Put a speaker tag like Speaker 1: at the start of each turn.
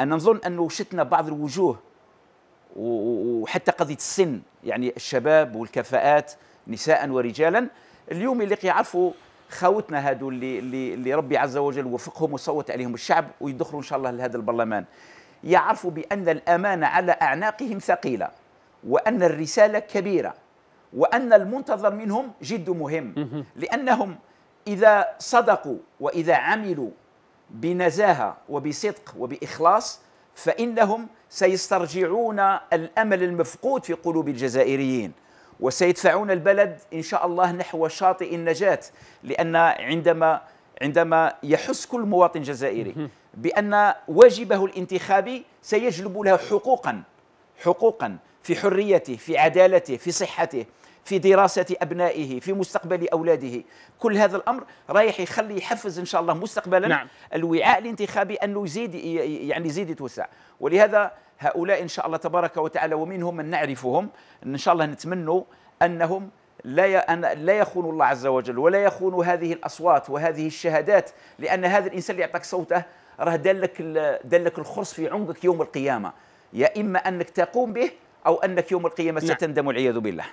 Speaker 1: أنا نظن أنه شتنا بعض الوجوه وحتى قضية السن يعني الشباب والكفاءات نساء ورجالا اليوم اللي يعرفوا خاوتنا هادو اللي, اللي, اللي ربي عز وجل وفقهم وصوت عليهم الشعب ويدخلوا إن شاء الله لهذا البرلمان يعرفوا بأن الأمانة على أعناقهم ثقيلة وأن الرسالة كبيرة وأن المنتظر منهم جد مهم لأنهم إذا صدقوا وإذا عملوا بنزاهه وبصدق وباخلاص فانهم سيسترجعون الامل المفقود في قلوب الجزائريين وسيدفعون البلد ان شاء الله نحو شاطئ النجاه لان عندما عندما يحس كل مواطن جزائري بان واجبه الانتخابي سيجلب له حقوقا حقوقا في حريته في عدالته في صحته في دراسة أبنائه في مستقبل أولاده كل هذا الأمر رايح يخلي يحفز إن شاء الله مستقبلا نعم. الوعاء الانتخابي أنه يزيد يعني يزيد يتوسع ولهذا هؤلاء إن شاء الله تبارك وتعالى ومنهم من نعرفهم إن شاء الله نتمنوا أنهم لا أن لا يخون الله عز وجل ولا يخون هذه الأصوات وهذه الشهادات لأن هذا الإنسان اللي يعطيك صوته راه دلك دلك الخرص في عنقك يوم القيامة يا إما أنك تقوم به أو أنك يوم القيامة نعم. ستندم والعياذ بالله